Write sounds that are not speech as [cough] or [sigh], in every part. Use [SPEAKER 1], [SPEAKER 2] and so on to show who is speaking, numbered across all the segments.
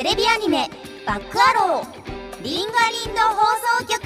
[SPEAKER 1] テレビアニメ「バックアロー」リンガリンド放送局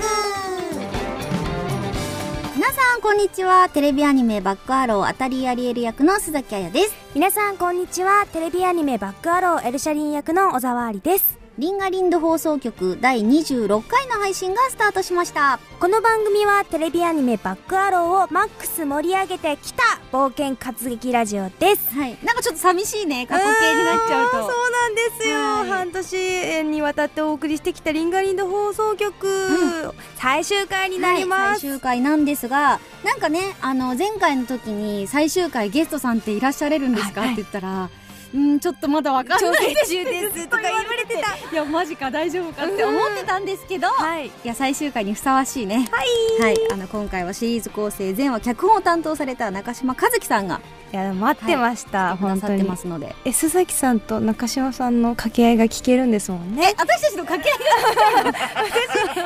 [SPEAKER 1] 皆さんこんにちはテレビアニメ「バックアロー」当たりアリエル役の須崎彩です皆さんこんにちはテレビアニメ「バックアロー」エルシャリン役の小沢ありですリンガリンド放送局第26回の配信がスタートしましたこの番組はテレビアニメ「バックアロー」をマックス盛り上げてきた冒険活劇ラジオですはいなんかちょっと寂しいね過去形になっちゃうとそうなんですよ、はい、半年にわたってお送りしてきたリンガリンド放送局、うん、最終回になります、はい、最終回なんですがなんかねあの前回の時に最終回ゲストさんっていらっしゃれるんですか、はい、って言ったら、はいうんちょっとまだわかんない調整中ですとか言われてたいやマジか大丈夫かって思ってたんですけど、はい、いや最終回にふさわしいねはいはいあの今回はシリーズ構成前は脚本を担当された中島和樹さんがいや待ってました、はい、本当にってますのでえ須崎さんと中島さんの掛け合いが聞けるんですもんね私たちの掛け合いが私 [laughs] ずっ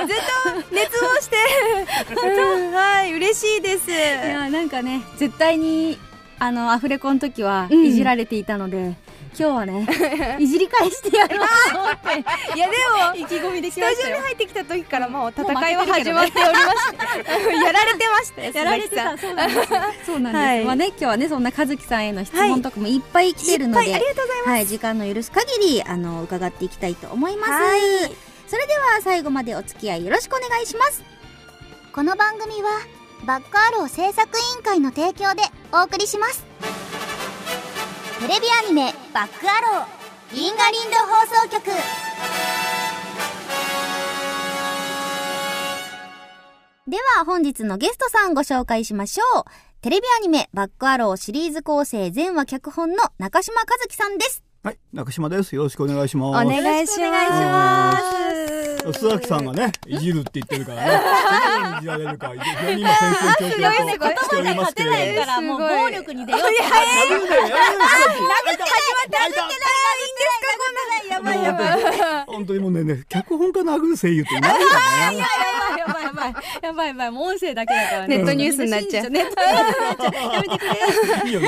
[SPEAKER 1] と熱望してうん、[laughs] はい嬉しいですいやなんかね絶対にあのアフレコの時はいじられていたので、今日はね、[laughs] いじり返してやろうと思って。いやでも、意気込みでスタジオに入ってきた時からもう戦いは始まっておりま [laughs] して、やられてましたやられてた。そうなんです。まあね、今日はね、そんな和樹さんへの質問とかもいっぱい来てるので、はい、ます、時間の許す限り、あの、伺っていきたいと思います。はいそれでは最後までお付き合いよろしくお願いします。この番組は、バックアロー制作委員会の提供でお送りしますテレビアニメ「バックアロー」リンガリンド放送局では本日のゲストさんご紹介しましょうテレビアニメ「バックアロー」シリーズ構成全話脚本の中島和樹さんですは
[SPEAKER 2] い、中島です。よろしくお願いします。お願いしま
[SPEAKER 1] す。
[SPEAKER 2] 須崎さんがね、いじるって言ってるか
[SPEAKER 1] らね。いじられるか、今先生教授としておりますけれども。ないからもう暴力に出よう。いやいやいや。殴って始まって殴ってないかいいんですかこんなやばいやば
[SPEAKER 2] い。本当にもうねね、脚本家殴る声優っていないよね。いやいい
[SPEAKER 1] やばいやばいやばいやばいもう音声だけだからネットニュースになっちゃう。ネットニュースになっちゃう。やめてくれ。いいよ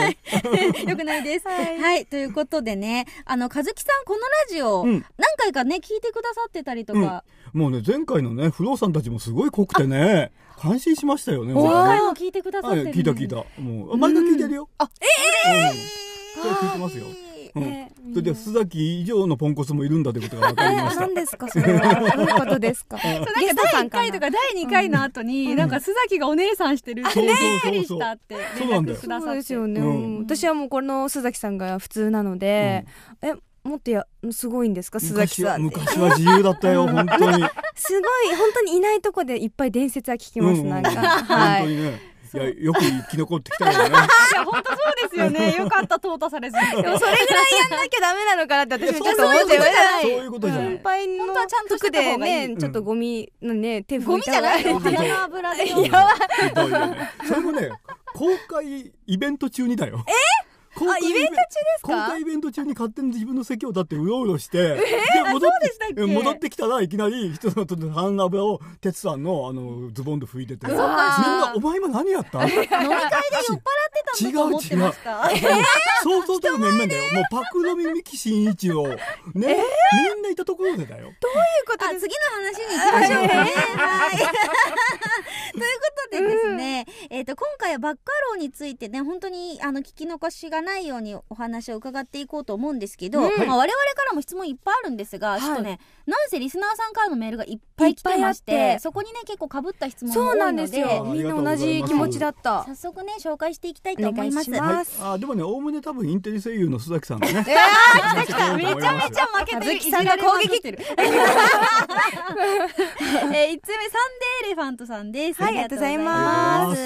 [SPEAKER 1] ね。よくないです。はいということでね。あの和樹さんこのラジオ、うん、何回かね聞いてくださってたりとか、うん、もうね前回
[SPEAKER 2] のね不動産たちもすごい濃くてね感心しましたよね前回も聞いてくださってる、ね、聞いた聞いたもう毎回聞いてるよ、あええー、うん、聞いてますよ崎、うんえそれで須崎以上のポンコツもいるんだということが分かりました。何 [laughs] ですかそれはどういうことですか。そ [laughs] う
[SPEAKER 1] なんか第一回とか第二回の後に、うん、なんか須崎がお姉さんしてるってびっしたって連絡くださって。そうですよね、うん。私はもうこの須崎さんが普通なので、うん、え。もっとやすごいんですか須崎さん昔は自由
[SPEAKER 2] だったよ [laughs] 本当に
[SPEAKER 1] すごい本当にいないとこでいっぱい伝説は聞きます、うんうん、なんか、はい、
[SPEAKER 2] いやよく生き残ってきたよね [laughs] い
[SPEAKER 1] や本当そうですよね [laughs] よかった淘汰されずもそれぐらいやんなきゃダメなのかなって私ちょっと思ってましたそういうことじゃない先輩の本当はちゃんと服でねちょっとゴミのね手ゴミじゃない鼻の油でやばいそれもね
[SPEAKER 2] 公開イベント中にだよえ
[SPEAKER 1] 公開イベント中です公開イベント中に勝手に
[SPEAKER 2] 自分の席をだってうろうろして、えー、戻ってきたらいきなり人のと半油を鉄さんのあのズボンで拭いててみんなお前今何やった飲み会で酔っ払ってた
[SPEAKER 1] んだと思ってました違う違う、えー、そ
[SPEAKER 2] うそうたる面々だよもうパクのみミキシン一をね、えー、みんないたところでだよどういう
[SPEAKER 1] ことで次の話に行きましょうね [laughs] ということでですね、うん、えーと、今回はバッカローについてね本当にあの聞き残しがないようにお話を伺っていこうと思うんですけど、うん、まあ、我々からも質問いっぱいあるんですが、はい、ちょっとねなんせリスナーさんからのメールがいっぱい来てましてそこにね結構かぶった質問も多いのそうなんですよみんな同じ気持ちだった、はい、早速ね紹介していきたいと思いますい、はい、
[SPEAKER 2] あでもね概ね多分インテリ声優の須崎さんねめちゃめちゃ負けてるさんが攻撃えー、1つ目サ
[SPEAKER 1] ンデーエレファントさんです、ありがとうございます。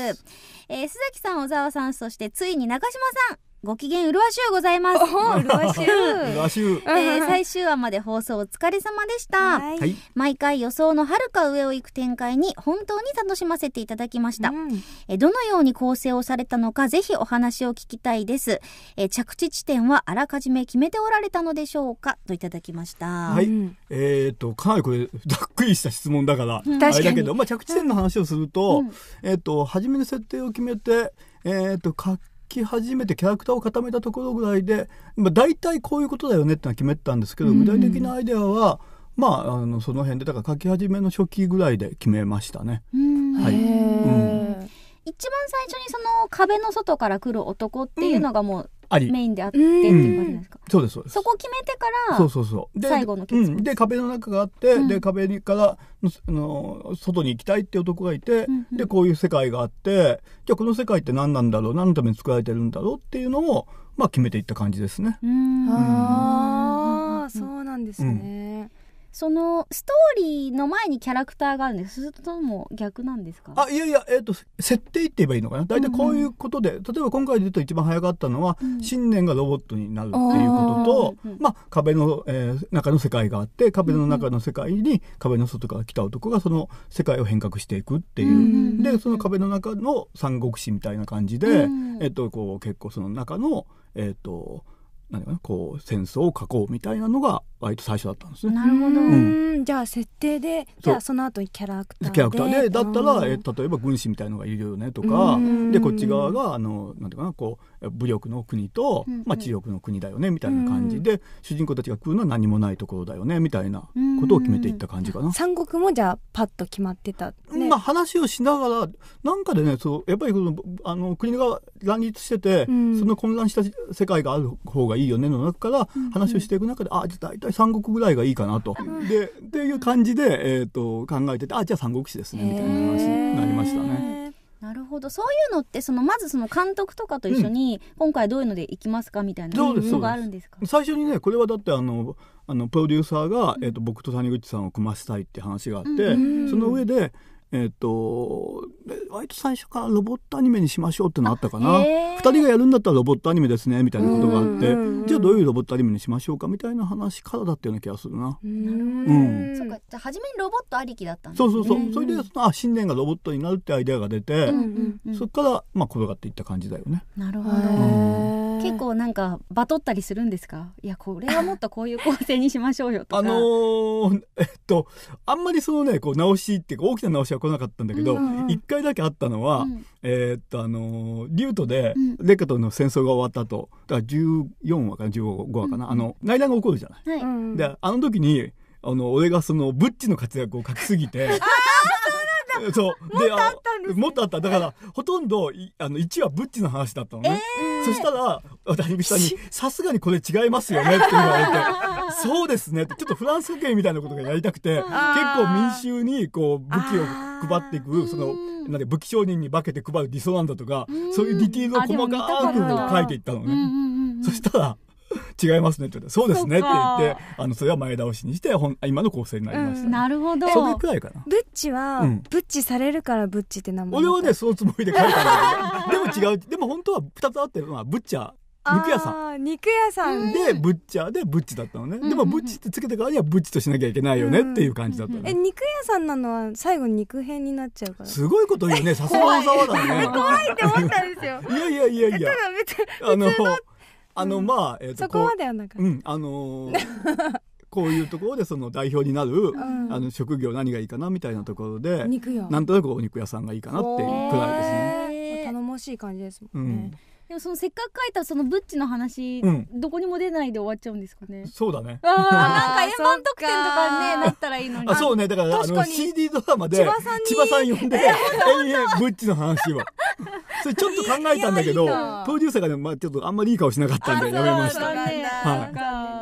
[SPEAKER 1] えー、須崎さん、小沢さん、そしてついに中島さん。ご機嫌うるわしゅうございます。うるわしゅう。うる
[SPEAKER 2] わしゅう。え最
[SPEAKER 1] 終話まで放送お疲れ様でした。毎回予想のはるか上を行く展開に本当に楽しませていただきました。うん、えどのように構成をされたのかぜひお話を聞きたいです。え着地地点はあらかじめ決めておられたのでしょうかといただきました。はい。うん、
[SPEAKER 2] えっ、と、かなりこれ、ざっくりした質問だから、うん、あれだけど、まあ着地点の話をすると、えっ、と、初めの設定を決めて、えっ、と、書き始めてキャラクターを固めたところぐらいで、まあ、大体こういうことだよねってのは決めてたんですけど、具体的なアイデアは、まあ、あのその辺でだから書き始めの初期ぐらいで決めましたね。
[SPEAKER 1] はい、うん、一番最初にその壁の外から来る男っていうのがもうありメインであってっていう感じです
[SPEAKER 2] か、そうですそうですそこ決めてからそうそうそうで最後の結うんで壁の中があって、うんで壁からあの外に行きたいって男がいて、うんうんでこういう世界があってじゃこの世界って何なんだろう何のために作られてるんだろうっていうのを、まあ、決めていった感じですね。うん
[SPEAKER 1] ああ、そうなんですね。そのストーリーの前にキャラクターがあるんですそれとも逆なんですかあい
[SPEAKER 2] やいや、えーと、設定って言えばいいのかな大体こういうことで、うんうん、例えば今回で言うと一番早かったのは、うん、信念がロボットになるっていうことと、まあ、壁の、えー、中の世界があって壁の中の世界に壁の外から来た男がその世界を変革していくっていう、うん、でその壁の中の三国志みたいな感じで、えーと、とこう結構その中のえっ、ー、となんかこう戦争を書こうみたいなのが割と最初だったんですね。
[SPEAKER 1] なるほど、うん、じゃあ設定でじゃあその後にキャラクターでキャラクターでだったら、え
[SPEAKER 2] 例えば軍師みたいのがいるよねとかでこっち側があのなんていうかなこう武力の国と、まあ、知力の国だよねみたいな感じで、主人公たちが来るのは何もないところだよねみたいなことを決めていった感じかな。
[SPEAKER 1] 三国もじゃあパッと決まってた、ね、まあ、
[SPEAKER 2] 話をしながらなんかでねそうやっぱりあの国が乱立してて、その混乱した世界がある方がいいいいよねの中から話をしていく中で、うんうん、あ、じゃあ大体三国ぐらいがいいかなと。で、っていう感じで、えっ、ー、と、考えてて、あ、じゃあ三国志ですね、みたいな話になりましたね。
[SPEAKER 1] なるほどそういうのってそのまずその監督とかと一緒に、うん、今回どういうのでいきますかみたいなのがあるんですか
[SPEAKER 2] 最初にねこれはだってあのあのプロデューサーが、うん、えーと、僕と谷口さんを組ませたいって話があって、うん、その上でえっ、ー、と、割と最初からロボットアニメにしましょうってのあったかな。二人がやるんだったらロボットアニメですね、みたいなことがあって、じゃあどういうロボットアニメにしましょうかみたいな話からだったような気がするな。なる
[SPEAKER 1] うん。そうか、じゃあ初めにロボットありきだったんですね。そうそうそう。それで、
[SPEAKER 2] あ、信念がロボットになるってアイデアが出て、そこから、まあ、転がっていった感じだよね。
[SPEAKER 1] なるほど。結構なんかバトったりするんですかいやこれはもっとこういう構成にしましょうよとかあの
[SPEAKER 2] ー、えっとあんまりそのねこう直しっていうか大きな直しは来なかったんだけど、一、うんうん、回だけあったのは、うん、えー、っと、あの、リュートで、レカとの戦争が終わった後、だから14話かな、15話かな、あの、内乱が起こるじゃない。はい、で、あの時に、あの、俺がその、ブッチの活躍を書きすぎて、そう。で、あもっとあっただからほとんどあの1はブッチの話だったのね、えー、そしたら渡辺さんに「[laughs] さすがにこれ違いますよね」って言われて「そうですね」ってちょっとフランス系みたいなことがやりたくて結構民衆にこう武器を配っていくそのなん武器商人に化けて配る理想なんだとかそういうディティールを細かく書いていったのね。そしたら違いますねって言って、そうですねって言って、あの、それは前倒しにして、今の構成になりま
[SPEAKER 1] した、ね、なるほど。それくらいかな。ブッチは、ブッチされるからブッチって名前。俺はね、そのつもりで書いたんだ
[SPEAKER 2] けど、でも違う、でも本当は2つあってるのは、ブッチャー。肉屋さ
[SPEAKER 1] ん肉屋さんで
[SPEAKER 2] ブッチャーでブッチだったのね、でもブッチってつけてからにはブッチとしなきゃいけないよねっていう感じだった、ね
[SPEAKER 1] え肉屋さんなのは最後肉片になっちゃうから
[SPEAKER 2] すごいこと言うねさすが小沢だね怖
[SPEAKER 1] いって思ったんですよ
[SPEAKER 2] いやいやいやいやただ
[SPEAKER 1] 別別のあの、まあ、えー、と、そこまではなか
[SPEAKER 2] うん、あのー
[SPEAKER 1] [laughs]
[SPEAKER 2] こういうところでその代表になる、うん、あの職業何がいいかなみたいなところでなんとなくお肉屋さんがいいかなっていうくらいですね。
[SPEAKER 1] 頼もしい感じですもんね、でもそのせっかく書いたそのブッチの話、うん、どこにも出ないで終わっちゃうんですかね。
[SPEAKER 2] そうだね。ああ、なんか
[SPEAKER 1] 円盤特典とかね、なったらいいのに。
[SPEAKER 2] あ、そうね。だから、あの、CD ドラマで、千葉さん千葉さん呼んで、永 [laughs] 遠ブッチの話を。それちょっと考えたんだけど、プロデューサーがね、まあちょっとあんまりいい顔しなかったんで、やめました。
[SPEAKER 1] はい。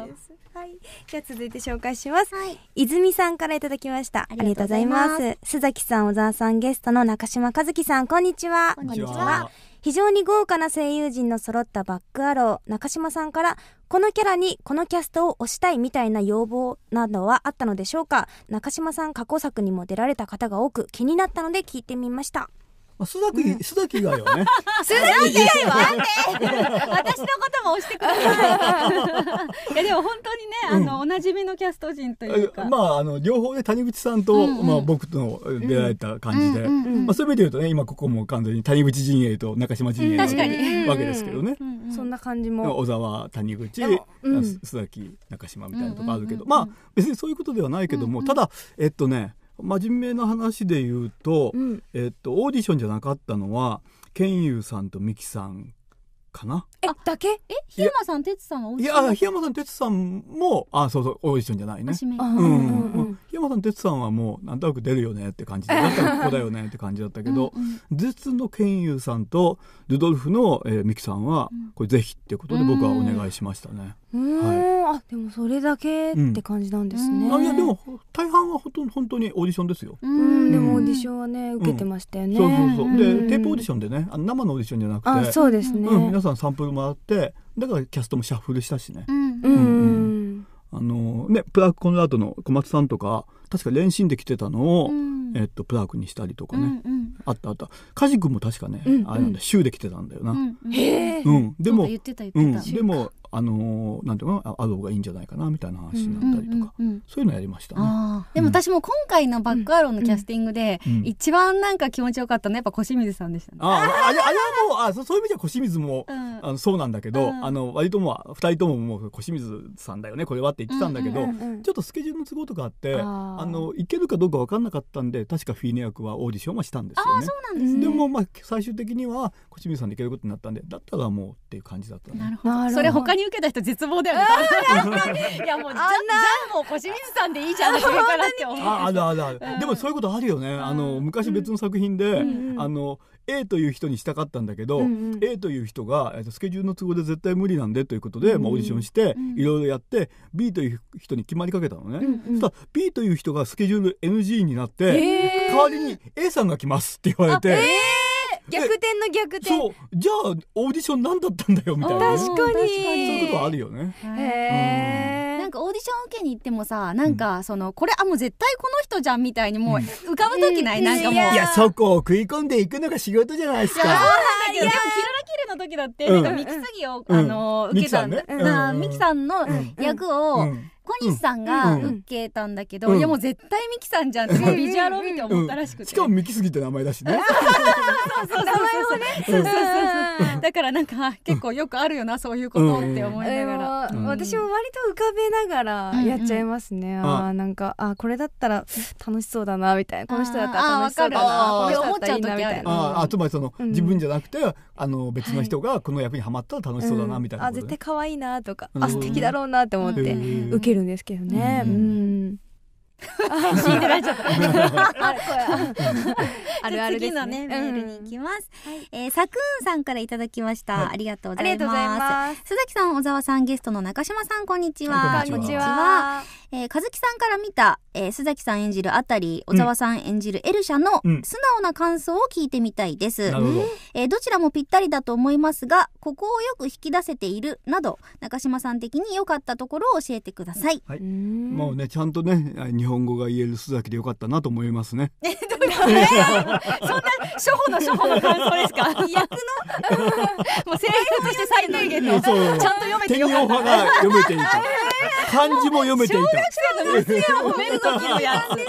[SPEAKER 1] じゃあ続いて紹介します、はい、泉さんからいただきましたありがとうございます須崎さん小沢さんゲストの中島和樹さんこんにちはこんにちは非常に豪華な声優陣の揃ったバックアロー中島さんからこのキャラにこのキャストを推したいみたいな要望などはあったのでしょうか中島さん過去作にも出られた方が多く気になったので聞いてみました須崎、須崎以外はね。[laughs] 須崎以私のことも押してください。[laughs] いやでも本当にね、あの、おなじみのキャスト陣というか。
[SPEAKER 2] まあ、あの、両方で谷口さんと、うんうん、まあ僕と出会えた感じで、うんうんうん、まあそういう意味で言うとね、今ここも完全に谷口陣営と中島陣営なわけですけどね。
[SPEAKER 1] そんな感じも。小
[SPEAKER 2] 沢、谷口、須崎、中島みたいなとこあるけど、まあ別にそういうことではないけども、ただ、えっとね、真面目な話で言うと、うん、えっと、オーディションじゃなかったのは、ケンユーさんとミキさんかな。え、だ
[SPEAKER 1] けえ、檜山さん、哲さんはいや、檜
[SPEAKER 2] 山さん、哲さんも、あ、そうそう、オーディションじゃないね。うん。檜、山さん、哲さんはもう、なんとなく出るよねって感じで、なんとなくここだよねって感じだったけど、絶うん、の健優さんと、ルドルフの、えー、ミキさんは、これぜひってことで僕はお願いしましたね。
[SPEAKER 1] うん、はい、あ、でもそれだけって感じなんですね。あいや、でも、大半はほとん本当に
[SPEAKER 2] オーディションですよ。
[SPEAKER 1] うん、でもオーディションはね、受けてましたよね。そうそうそう。で、テープオーディ
[SPEAKER 2] ションでね、あ生のオーディションじゃなくて、あそうですね。さんサンプルもらってだからキャストもシャッフルしたしね。あのね、プラークコンラートの小松さんとか確か練習で来てたのを、うん、えっと、プラークにしたりとかね、うんうん、あったあった梶君も確かね、うんうん、あれなんだ週で来てたんだよな、うん、うん、でも、てたでもあのー、なんていうかアドがいいんじゃないかなみたいな話にな
[SPEAKER 1] ったりとか、うんうんう
[SPEAKER 2] ん、そういうのやりましたね。
[SPEAKER 1] でも私も今回のバックアローのキャスティングで、一番なんか気持ちよかったのはやっぱ小清水さんでしたね。あああれあれはもうあそ
[SPEAKER 2] そういう意味では小清水も、うん、あのそうなんだけど、うん、あの割とも2人とももう小清水さんだよねこれはって言ってたんだけど、うんうんうんうん、ちょっとスケジュールの都合とかあってあのいけるかどうか分かんなかったんで確かフィーネ役はオーディションはしたんですよね。あそうなんです、ね、でもまあ最終的には小清水さんでいけることになったんでだったらもうっていう感じだった、ね、なるほ
[SPEAKER 1] どそれ他にに受けた人絶望だよね。いやもうじゃじもう小清水さんでいいじゃん。ああ
[SPEAKER 2] るあるある。でもそういうことあるよね。あの昔別の作品で、あの。A という人にしたかったんだけど、うんうん、A という人が、えとスケジュールの都合で絶対無理なんでということで、うん、まあ、オーディションしていろいろやって、B という人に決まりかけたのね、うんうん、そしたら B という人がスケジュール NG になって、えー、代わりに A さんが来ますって言われて。えー逆転の逆転そうじゃあオーディション何だったんだよみたいな、確かにそういうことあるよね
[SPEAKER 1] へえ、なんかオーディション受けに行ってもさなんかそのこれあもう絶対この人じゃんみたいにもう浮かぶ時ない、うん、なんかもういや
[SPEAKER 2] そこを食い込んでいくのが仕事じゃないですかいや
[SPEAKER 1] そうなんだけどでも「キララキル」の時だって、なんかミキサギを、あの受けたんだ、ミキさんの役を、小西さんが受けたんだけど、いやもう絶対ミキさんじゃんって、ビジュアルを見て思ったらしく
[SPEAKER 2] て、しかもミキすぎって名前だしね [laughs]
[SPEAKER 1] そう名前をねだからなんか結構よくあるよなそういうことって思いながら、私も割と浮かべながらやっちゃいますね、うんうん、あなんかあこれだったら楽しそうだなみたいなこの人だったら楽しそうだなこの人ったゃうなみたいな
[SPEAKER 2] あつまりその、自分じゃなくてあの別の人がこの役にはまったら楽しそうだなみたいな、ねうん、あ絶対
[SPEAKER 1] 可愛いなとかあ素敵だろうなって思って受けるんですけどねうん死んでらっちゃった。あるあるですね。ねメールに行きます。うえさくクーさんからいただきました。ありがとうございます。鈴木さん、小沢さん、ゲストの中島さん、こんにちは。こんにちは。えー、和樹さんから見た、えー、須崎さん演じるあたり、小沢さん演じるエルシャの素直な感想を聞いてみたいです。うん、どえー、どちらもぴったりだと思いますが、ここをよく引き出せているなど、中島さん的に良かったところを教えてください。はい、う
[SPEAKER 2] ね、ちゃんとね、日本語が言える須崎で良かったなと思いますね。
[SPEAKER 1] [laughs] そんな初歩の初歩の感想ですか役のもう声優として最低限のちゃんと読めてよかった読めていた漢字も読めていた小学生の娘を褒める時のやつで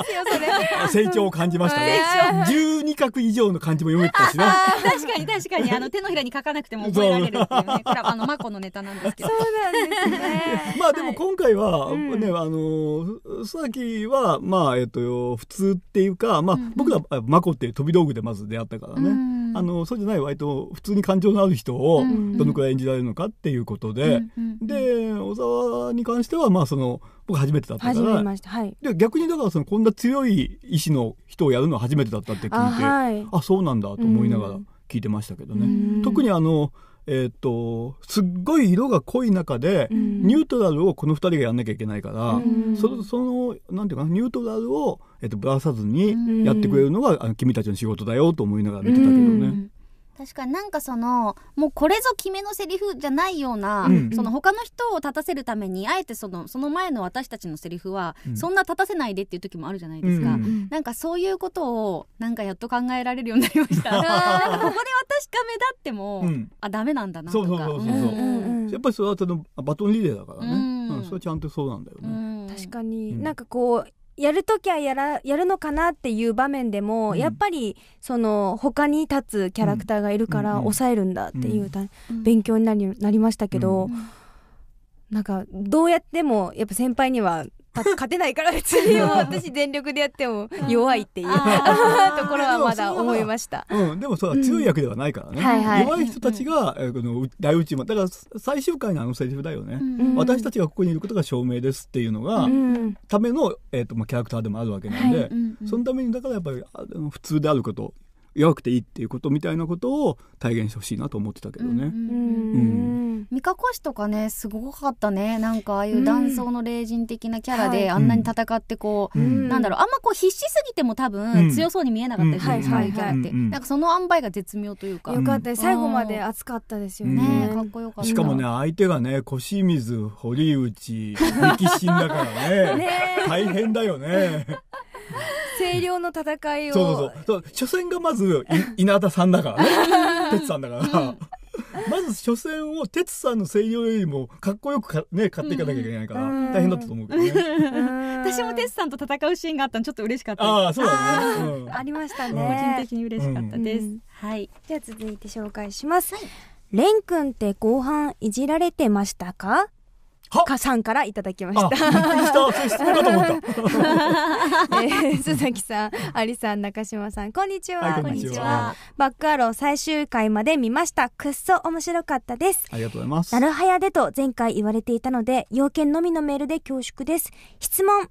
[SPEAKER 1] す
[SPEAKER 2] よ成長を感じましたね12画以上の漢字も読めてたしな確かに確かにあの
[SPEAKER 1] 手のひらに書かなくても覚えられるっていうねこれあのマコのネタなんですけどそうなんですねまあでも今
[SPEAKER 2] 回はねあの々木はまあえっと普通っていうかまあ僕僕はマコって飛び道具でまず出会ったからね、うん、あのそうじゃない割と普通に感情のある人をどのくらい演じられるのかっていうことで、で小沢に関してはまあその僕初めてだったから、はい、で逆にだからそのこんな強い意志の人をやるのは初めてだったって聞いてあはい、あそうなんだと思いながら聞いてましたけどね。特にあのえー、っとすっごい色が濃い中で、うん、ニュートラルをこの2人がやんなきゃいけないから、うん、そそのなんていうかなニュートラルを、えー、っとぶらさずにやってくれるのが、あの君たちの仕事だよと思いながら見てたけどね。
[SPEAKER 1] 確かになんかそのもうこれぞ決めのセリフじゃないような、うん、その他の人を立たせるためにあえてそのその前の私たちのセリフは、そんな立たせないでっていう時もあるじゃないですか、うん、なんかそういうことをなんかやっと考えられるようになりました [laughs] なんかここで私が目立っても、うん、あダメなんだな
[SPEAKER 2] とかやっぱりそれはバトンリレーだからね、うんそれはちゃんとそうなんだよ
[SPEAKER 1] ね、確かに、なんかこうやるときはやらやるのかなっていう場面でも、うん、やっぱりその他に立つキャラクターがいるから抑えるんだっていう、うん、勉強になりなりましたけど、うん、なんかどうやってもやっぱ先輩には勝てないから別に私全力でやっても弱いっていう [laughs] ところはまだ思いました。うん、でもそれは強い役では
[SPEAKER 2] ないからね、弱い人たちが、うん、この大宇宙まだから最終回のあのセリフだよね、私たちがここにいることが証明ですっていうのが、ための、えーとまあ、キャラクターでもあるわけなんで、そのためにだからやっぱり普通であること弱くていいっていうことみたいなことを体現してほしいなと思ってたけどね。うん。
[SPEAKER 1] 三河越とかねすごかったねなんかああいう断層の霊人的なキャラで、あんなに戦ってこう、うん、なんだろうあんまこう必死すぎても多分強そうに見えなかったりすはいはいってなんかその塩梅が絶妙というか。よかった最後まで熱かったですよね。かっこよかった。しかもね
[SPEAKER 2] 相手がね腰水堀内力心だからね [laughs] ね大変だよね。
[SPEAKER 1] 大量の戦いを。そうそ
[SPEAKER 2] うそう。初戦がまず、稲田さんだからね。[laughs] 哲さんだから。まず初戦を哲さんの声量よりもかっこよくか、ね、買っていかなきゃいけないから、大変だったと思うけどね。
[SPEAKER 1] 私も哲さんと戦うシーンがあったのちょっと嬉しかったああそうだね、うん、ありましたね個人的に嬉しかったです、うん、はいじゃあ続いて紹介します、はい、レン君って後半いじられてましたかかさんからいただきました。須崎 [laughs] さん、ありさん、中島さん、こんにちは。はい、こんにちは。バックアロー最終回まで見ました。くっそ面白かったです。
[SPEAKER 2] ありがとうございます。なるは
[SPEAKER 1] やでと前回言われていたので、要件のみのメールで恐縮です。質問。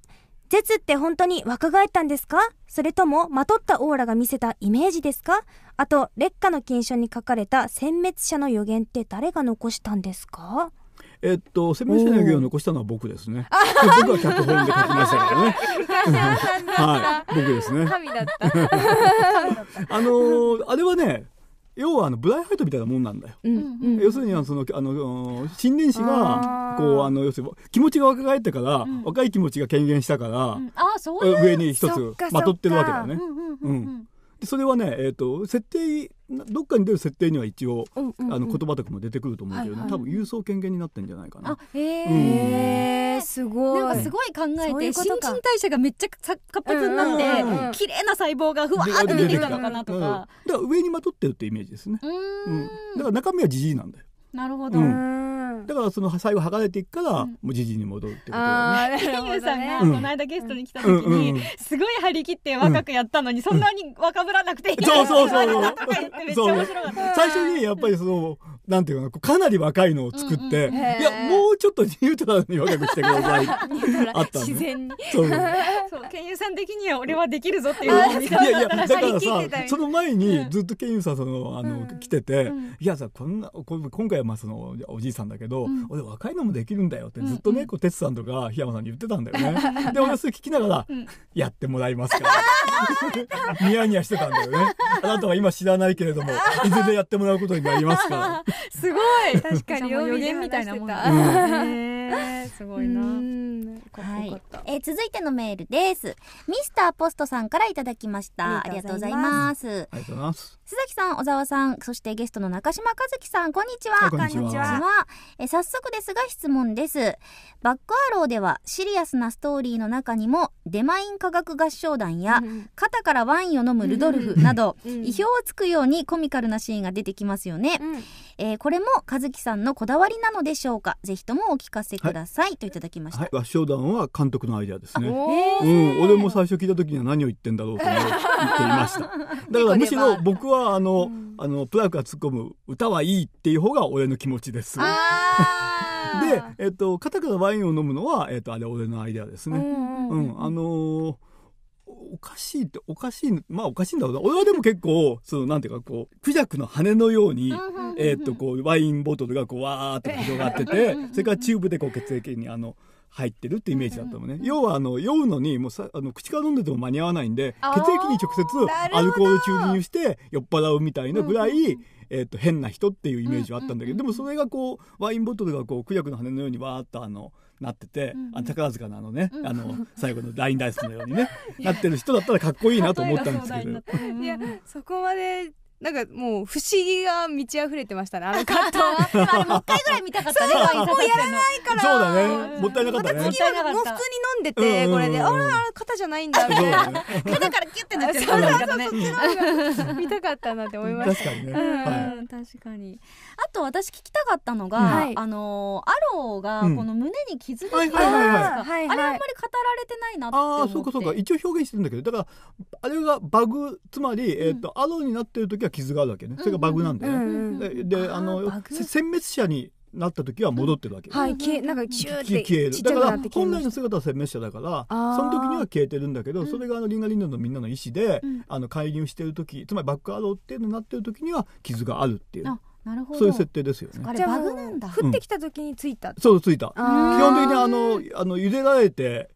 [SPEAKER 1] 絶って本当に若返ったんですかそれともまとったオーラが見せたイメージですかあと、劣化の金書に書かれた殲滅者の予言って誰が残したんですか
[SPEAKER 2] えっと、セブ生命線の行を残したのは僕ですね。僕は脚本で書きましたからね。
[SPEAKER 1] [laughs] はい、僕ですね。あの
[SPEAKER 2] あれはね、要はあのブライハイトみたいなもんなんだよ。要するにそのあの新年子がこうあの要するに気持ちが若返ってから、若い気持ちが軽減したから、
[SPEAKER 1] 上に一つまとってるわけだよね。うん
[SPEAKER 2] でそれはね、えっ、と設定どっかに出る設定には一応、うんうんうん、あの言葉とかも出てくると思うけど、ねはいはい、多分郵送権限になってんじゃないかな。
[SPEAKER 1] へえ、うん、すごい。なんかすごい考えて新陳代謝がめっちゃ活発になって、うんうん、綺麗な細胞がふわって出てきたのかなとか。だか
[SPEAKER 2] ら上にまとってるってイメージですね。うん。だから中身はじじいなんだよ。
[SPEAKER 1] なるほど。うん
[SPEAKER 2] だからその最後剥がれていくから、もうじじに戻るってことだよね。金融さんがこの
[SPEAKER 1] 間ゲストに来た時に、すごい張り切って若くやったのに、そんなに若ぶらなくていい、そうそうそう。そう
[SPEAKER 2] 最初にやっぱりその、なんていうかかなり若いのを作って、いやもうちょっとニュートラルに若くしてください。[laughs] あった自然
[SPEAKER 1] に。そう。金融さん的には俺はできるぞっていう。いやいやだからさそ
[SPEAKER 2] の前にずっと金融さんそのあの、来てて、いやさこんな今回はまあそのおじいさんだけど。ど、うん、俺若いのもできるんだよってずっとね、うんうん、こう哲さんとか檜山さんに言ってたんだよね。[laughs] で俺それ聞きながら、うん、やってもらいますから [laughs] ニヤニヤしてたんだよね。あなたは今知らないけれどもいずれやってもらうことになりますから。
[SPEAKER 1] [laughs] すごい確かに予言みたいなもんだ。えー、すごいな。はい、えー、続いてのメールです。ミスターポストさんからいただきました。ありがとうございます。ありがとうございます。須崎さん、小沢さん、そしてゲストの中島和樹さん、こんにちは。こんにちは。え早速ですが質問です。バックアローではシリアスなストーリーの中にもデマイン科学合唱団や、うん、肩からワインを飲むルドルフなど、うん、意表をつくようにコミカルなシーンが出てきますよね。うん、えー、これも和樹さんのこだわりなのでしょうか。ぜひともお聞かせください、はい、といただきました、はい、
[SPEAKER 2] 合唱団は監督のアイデアですね。うん、俺も最初聞いた時には何を言ってんだろうと思 [laughs] ってい
[SPEAKER 1] ました。だからむしろ
[SPEAKER 2] 僕はあの、あのプラクが突っ込む歌はいいっていう方が俺の気持ちです。あで、えっと、カタカタワインを飲むのは、えっと、あれ俺のアイデアですね。うん、うんうん、あのー、おかしいっておかしいまあおかしいんだろうな俺はでも結構そのなんていうかこうクジャクの羽のように、えっとこうワインボトルがこうわーって広がっててそれからチューブでこう血液にあの入ってるってイメージだったのね、うんうん、要はあの酔うのにもうさあの口から飲んでても間に合わないんで血液に直接アルコール注入して酔っ払うみたいなぐらい、うんうん、えーと、変な人っていうイメージはあったんだけど、でもそれがこうワインボトルがこうクヤクの羽のようにわーっとあのなってて、うん、あ宝塚のあのね、うん、あの最後のラインダイスのようにね [laughs] なってる人だったらかっこいいなと思ったんですけ
[SPEAKER 1] ど。いやそこまでなんかもう不思議が満ち溢れてましたねあのカットはあれもう一回ぐらい見たかったねもうやらない
[SPEAKER 2] からそうだねもったいなかったねまた次はもう普通に
[SPEAKER 1] 飲んでてこれであら肩じゃないんだみたいな、[laughs] 肩か
[SPEAKER 2] らキュってなっちゃ [laughs] ったね
[SPEAKER 1] 見たかったなって思いました確かにね、はい、確かにあと私聞きたかったのが、はい、あのアローがこの胸に傷できたあれあんまり語られてないなって思ってあそうかそ
[SPEAKER 2] うか一応表現してるんだけどだからあれがバグつまりえっとアローになってる時は傷があるわけねそれがバグなんだよね。でであの殲滅者になった時は戻ってるわけ。は
[SPEAKER 1] い、消え、なんかシューって消える。だから
[SPEAKER 2] 本来の姿は殲滅者だから、その時には消えてるんだけど、それがあのリンガリンダのみんなの意思で、あの介入してる時、つまりバックアローっていうのになってる時には傷があるっていう。
[SPEAKER 1] なるほど。そういう設定
[SPEAKER 2] ですよね。あれバグ
[SPEAKER 1] なんだ。降ってきた時についた。そうついた。基本的にあ
[SPEAKER 2] のあの茹でられて。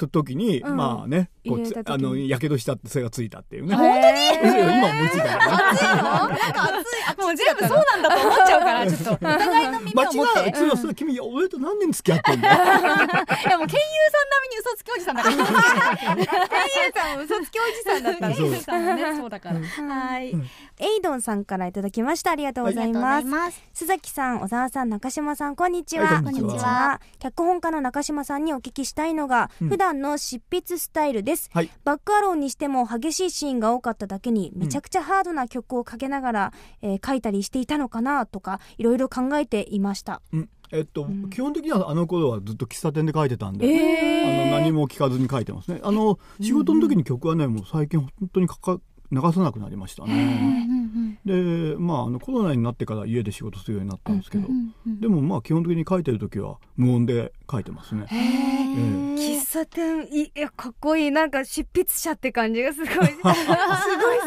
[SPEAKER 2] った時に、うん、まあねこうあのやけどしたってがついたっていうね本当に今思いついた
[SPEAKER 1] から、ね、熱いのなんか熱いもう全部そうなんだと思っちゃうからちょっとお互いの耳を持って間違
[SPEAKER 2] い君俺と何年付き合ってんだ [laughs] い
[SPEAKER 1] やもうさん並みに嘘つきおじさんだから健 [laughs] さんも嘘つきおじさんだったさんもねそうだからはい、うん、エイドンさんからいただきましたありがとうございます須崎さん小沢さん中島さんこんにちは、はい、こんにちは脚本家の中島さんにお聞きしたいのが、うん、普段んの執筆スタイルです、はい、バックアローにしても激しいシーンが多かっただけにめちゃくちゃハードな曲をかけながら、うん、えー、書いたりしていたのかなとかいろいろ考えていました。
[SPEAKER 2] うんえっと、うん、基本的にはあの頃はずっと喫茶店で書いてたんで、えー、あの何も聞かずに書いてますねあの仕事の時に曲はねもう最近本当に書か流さなくなりました
[SPEAKER 1] ね。
[SPEAKER 2] でまああのコロナになってから家で仕事するようになったんですけど、でもまあ基本的に書いてる時は無音で書いてますね。喫
[SPEAKER 1] 茶店いやかっこいいなんか執筆者って感じがすごい [laughs] すごい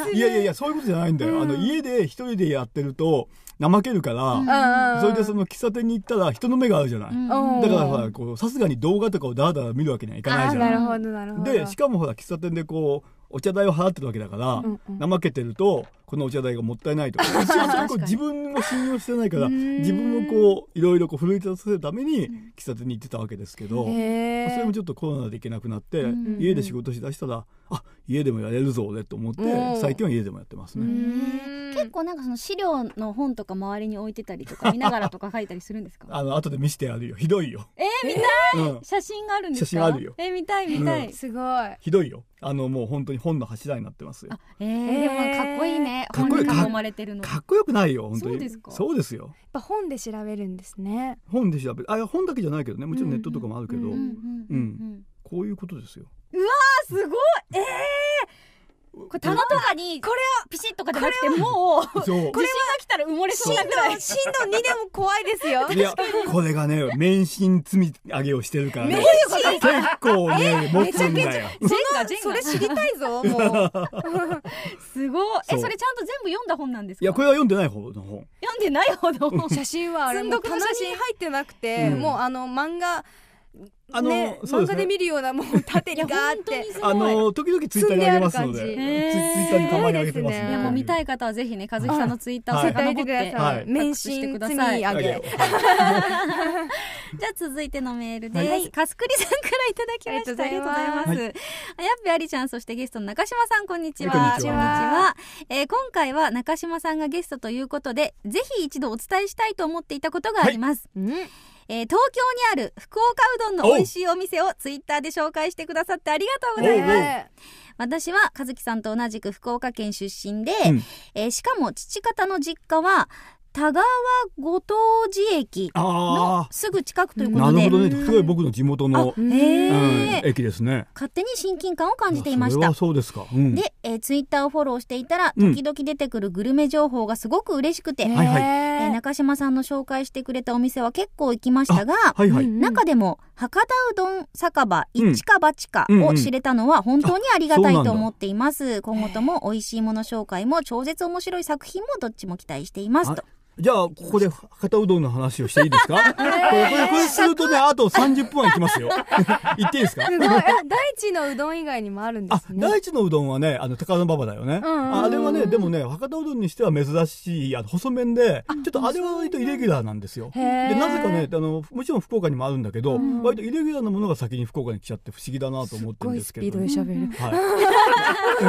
[SPEAKER 2] すい。いやいやいやそういうことじゃないんだよ。うん、あの家で一人でやってると怠けるから、うん、それでその喫茶店に行ったら人の目があるじゃない、うん、だからさこうさすがに動画とかをダーダー見るわけにはいかないじゃないでしかもほら喫茶店でこうお茶代を払ってるわけだから、うんうん、怠けてるとこのお茶代がもったいないとか結構 [laughs] 自分も信用してないから自分もこういろいろこう奮い立たせるために喫茶店に行ってたわけですけど、うん、そ
[SPEAKER 1] れ
[SPEAKER 2] もちょっとコロナで行けなくなって、うん家で仕事しだしたらあ家でもやれるぞ俺と思って最近は家でもやってますね。
[SPEAKER 1] 結構なんかその資料の本とか周りに置いてたりとか [laughs] 見ながらとか書いたりするんですか
[SPEAKER 2] あの後で見せてやるよひどいよえ
[SPEAKER 1] ー、見たい、うん、写真があるんです写真あるよえー、見たい見たい、うん、すごい
[SPEAKER 2] ひどいよあのもう本当に本の柱になってますよあ
[SPEAKER 1] えー、でもかっこいいねね本に囲まれてるのかっ
[SPEAKER 2] こよくないよ本当にそうですよ
[SPEAKER 1] やっぱ本で調べるんですね
[SPEAKER 2] 本で調べあ本だけじゃないけどねもちろんネットとかもあるけどう
[SPEAKER 1] んこういうことですようわすごいええー、これ棚とかにこれはピシッとかじゃなくてもうこれは来たら埋もれそうなぐらい震度2でも怖いですよいや
[SPEAKER 2] これがね免震積み上げをしてるからね結構ね持つんだよ
[SPEAKER 1] それ知りたいぞもう [laughs] すごいえそれちゃんと全部読んだ本なんですかいや
[SPEAKER 2] これは読んでない方の本
[SPEAKER 1] 読んでない方の本写真はあれも棚に入ってなくて、うん、もうあの漫画
[SPEAKER 2] あの、ね、漫画で見
[SPEAKER 1] るようなもう縦にガーってあの
[SPEAKER 2] 時々ツイッターにあげますのでツイッターにたまにあげてますいやもう見
[SPEAKER 1] たい方はぜひね和樹さんのツイッターを遡ってください面してください [laughs] じゃあ続いてのメールですかすくりさんからいただきましたありがとうございますあやっぺありちゃんそしてゲストの中島さんこんにちはこんにちは今回は中島さんがゲストということでぜひ一度お伝えしたいと思っていたことがありますえー、東京にある福岡うどんの美味しいお店をツイッターで紹介してくださってありがとうございます。私は和樹さんと同じく福岡県出身で、うん、えー、しかも父方の実家は田川ご当地駅のすぐ近くということでなるほどねすごい
[SPEAKER 2] 僕の地元の、うん、駅ですね
[SPEAKER 1] 勝手に親近感を感じていました
[SPEAKER 2] そうですか、うん、で、
[SPEAKER 1] えー、ツイッターをフォローしていたら時々出てくるグルメ情報がすごく嬉しくて、うん、えー、中島さんの紹介してくれたお店は結構行きましたが、はいはい、中でも博多うどん酒場一か八かを知れたのは本当にありがたいと思っています、今後とも美味しいもの紹介も超絶面白い作品もどっちも期待していますとじゃあ、ここ
[SPEAKER 2] で博多うどんの話をしていいですか、[laughs] えれ、これ、これするとね、あと30分はいきますよ。言 [laughs] っていいですかすごい。大
[SPEAKER 1] 地のうどん以外にもあるんですね。
[SPEAKER 2] あ、大地のうどんはね、あの、高田馬場だよね、あれはね、でもね、博多うどんにしては珍しい、あの、細麺で、ちょっとあれは割とイレギュラーなんですよ。で、なぜかね、あの、もちろん福岡にもあるんだけど、割とイレギュラーなものが先に福岡に来ちゃって不思議だなと思ってるんですけど、ね。すごいスピードで喋る。は
[SPEAKER 1] い。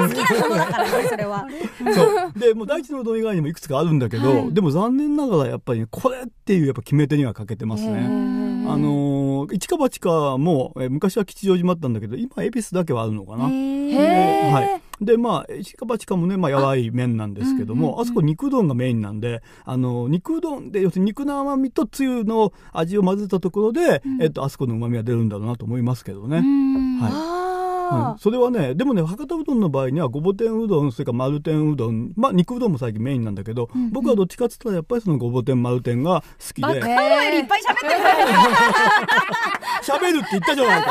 [SPEAKER 1] [laughs] 好きなものだからね、それは。そ
[SPEAKER 2] う。で、もう大地のうどん以外にもいくつかあるんだけど、でも残念ながらやっぱり、ね、これっていうやっぱ決め手には欠けてますね。あの一か八かもえ昔は吉祥寺もあったんだけど今恵比寿だけはあるのかな。
[SPEAKER 1] は
[SPEAKER 2] い、でまあ一か八かもね、まあ、やわい麺なんですけどもあうんうんうん、あそこ肉うどんがメインなんであの肉うどんで要するに肉の甘みとつゆの味を混ぜたところで、うん、えっと、あそこのうまみが出るんだろうなと思いますけどね。は
[SPEAKER 1] いうん、そ
[SPEAKER 2] れはね、でもね、博多うどんの場合には、ごぼ天うどん、それか丸天うどん、まあ、肉うどんも最近メインなんだけど、うんうん、僕はどっちかっつったら、やっぱりそのごぼ天、丸天が好きで。バカ
[SPEAKER 1] よりいっぱい喋ってる
[SPEAKER 2] [laughs] 喋るって言ったじゃないか。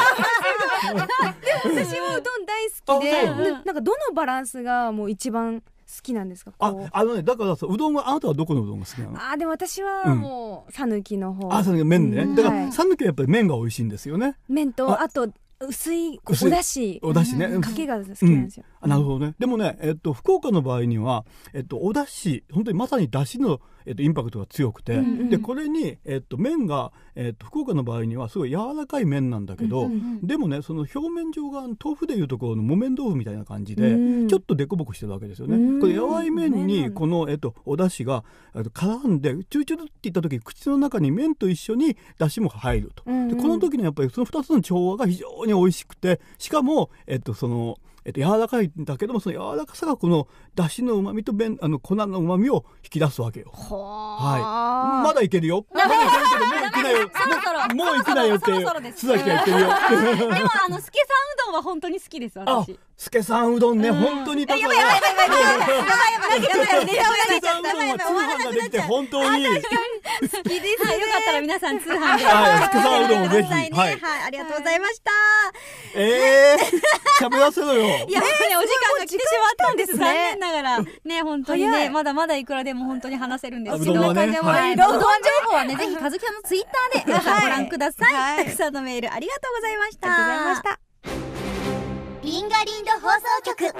[SPEAKER 1] でも私もうどん大好きで、なんかどのバランスがもう一番好きなんですかあ
[SPEAKER 2] あのねだからさうどんはあなたはどこのうどんが好きなの
[SPEAKER 1] あでも私はもう讃岐、うん、の方あ讃岐麺ね、だから讃岐、
[SPEAKER 2] ははやっぱり麺が美味しいんですよね
[SPEAKER 1] 麺とあと薄いおだしおだしね、かけが好きなんですよ、
[SPEAKER 2] うん、なるほどねでもね、えっと、福岡の場合には、えっと、おだし本当にまさに出汁のえっと、インパクトが強くて、うんうん、でこれに、えっと、麺が、えっと、福岡の場合にはすごい柔らかい麺なんだけど、うんうんうん、でもねその表面上が豆腐でいうところの木綿豆腐みたいな感じで、うん、ちょっと凸凹してるわけですよね。うん、これ弱い麺にこの、えっと、お出汁が絡んでチューチューっていった時口の中に麺と一緒に出汁も入ると。うんうん、でこの時にやっぱりその2つの調和が非常に美味しくてしかも、えっと、その。えっと、柔らかいんだけどもその柔らかさがこのだしのうまみとべんあの粉のうまみを引き出すわけよ。は、
[SPEAKER 1] い、まだいけるよ。まだいけるけどもういけないよ。もういけないよって須崎が言ってるよ。[laughs] でもあのすけさんうどんは本当に好きです私。
[SPEAKER 2] スケさんうどんね、うん、本当にやばいやばいやばいやばいやばいやばいやばいやばいやばいやばいやばい終わらなくなっちゃう本当に好きで
[SPEAKER 1] すよかったら皆さん通販でスケさんうどんぜひはいありがとうございました
[SPEAKER 2] えしゃ喋らせろよいやお時間が来てしまったんです残念ながら
[SPEAKER 1] ね本当にねまだまだいくらでも本当に話せるんですけどうどん情報はねぜひかずきさのツイッターでご覧くださいたくさんのメールありがとうございましたありがとうございましたリンガリンド放送局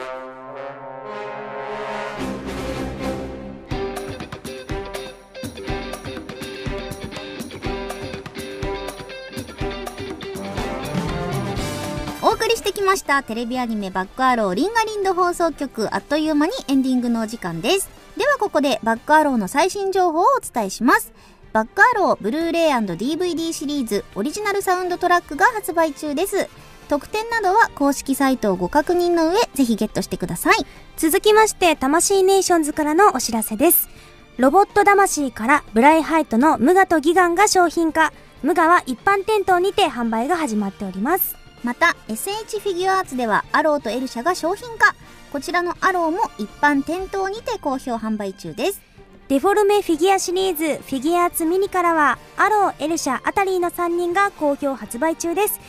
[SPEAKER 1] お送りしてきましたテレビアニメバックアローリンガリンド放送局あっという間にエンディングのお時間ですではここでバックアローの最新情報をお伝えしますバックアローブルーレイ &DVD シリーズオリジナルサウンドトラックが発売中です特典などは公式サイトをご確認の上、ぜひゲットしてください。続きまして、魂ネーションズからのお知らせです。ロボット魂からブライハイトのムガとギガンが商品化。ムガは一般店頭にて販売が始まっております。また、SH フィギュアーツではアローとエルシャが商品化。こちらのアローも一般店頭にて好評販売中です。デフォルメフィギュアシリーズフィギュアーツミニからはアロー、エルシャ、アタリーの3人が好評発売中です。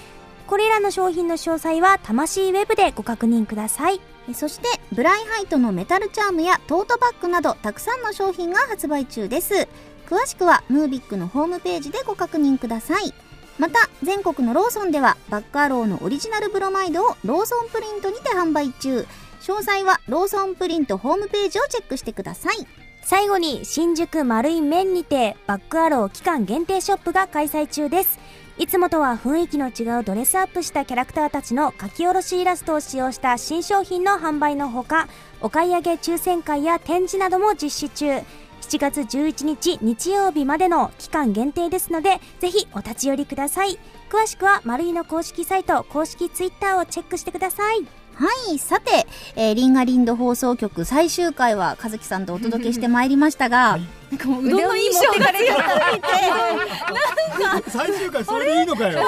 [SPEAKER 1] これらの商品の詳細は魂ウェブでご確認くださいそしてブライハイトのメタルチャームやトートバッグなどたくさんの商品が発売中です詳しくはムービックのホームページでご確認くださいまた全国のローソンではバックアローのオリジナルブロマイドをローソンプリントにて販売中詳細はローソンプリントホームページをチェックしてください最後に新宿丸い面にてバックアロー期間限定ショップが開催中ですいつもとは雰囲気の違うドレスアップしたキャラクターたちの書き下ろしイラストを使用した新商品の販売のほか、お買い上げ抽選会や展示なども実施中。7月11日日曜日までの期間限定ですので、ぜひお立ち寄りください。詳しくは、丸井の公式サイト、公式ツイッターをチェックしてください。はい。さて、えー、リンガリンド放送局最終回は、ずきさんとお届けしてまいりましたが、はいなんかもううどんの印象が強すぎてなんか最終回それでいいのかよ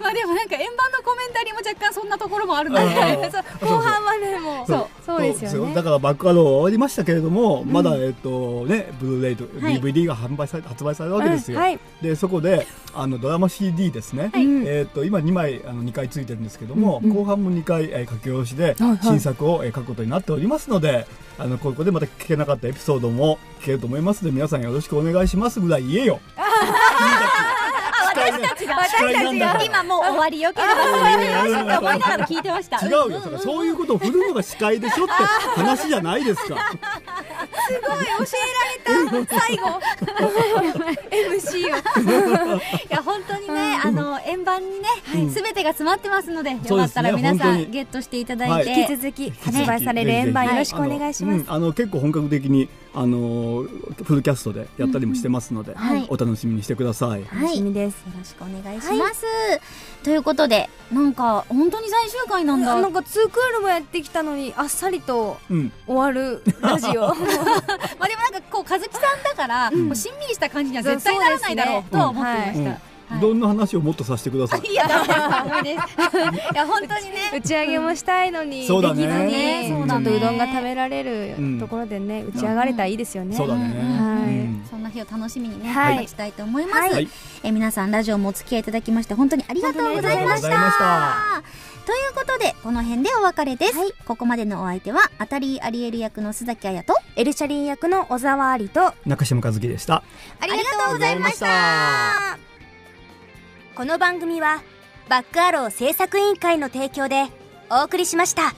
[SPEAKER 1] まあでもなんか円盤のコメンタリーも若干そんなところもあるので [laughs] 後半はねもうそうそうですよね
[SPEAKER 2] だからバックアロー終わりましたけれども、うん、まだえっとねブルーレイと DVD が販売され、はい、発売されるわけですよ、うんはい、でそこであのドラマ CD ですね、はい、えっと今2枚あの2回ついてるんですけども、うん後半も2回、え書き下ろしで新作を、え書くことになっておりますのであのここでまた聞けなかったエピソードも聞けると思いますますで皆さんよろしくお願いしますぐらい言えよ
[SPEAKER 1] 私たちが私たちが今もう終わりよければ終わりよって思いながら聞いてました違うよ、
[SPEAKER 2] うそういうことを振るのが司会でしょって話じゃないですか
[SPEAKER 1] すごい教えられた最後 [laughs] MC を [laughs] いや本当にねあの円盤にねすべ、うん、てが詰まってますのでよかったら皆さんゲットしていただいて、はい、引き続き発売される円盤よろしくお願いします
[SPEAKER 2] あの結構本格的にあのフルキャストでやったりもしてますので、うんはい、お楽しみにしてください。楽
[SPEAKER 1] しみです。よろしくお願いします。はい、ということで、なんか本当に最終回なんだ。なんかツークールもやってきたのにあっさりと終わるラジオ。うん、まあでもなんかこう和樹さんだから、うん、しんみりした感じには絶対ならないだろうと思ってました。
[SPEAKER 2] いろんな話をもっとさせてください。
[SPEAKER 1] いや、ダメです。いや、本当にね、打ち上げもしたいのに、そうだね。ねちょっとうどんが食べられるところでね、打ち上がれたらいいですよね。そうだね。はい。そんな日を楽しみにね、はい、したいと思います。え、皆さん、ラジオもお付き合いいただきまして、本当にありがとうございました。ということで、この辺でお別れです。ここまでのお相手は、アタリー・アリエル役の須崎綾と、エルシャリン役の小沢ありと、
[SPEAKER 2] 中島和樹でした。
[SPEAKER 1] ありがとうございました。この番組はバックアロー制作委員会の提供でお送りしました。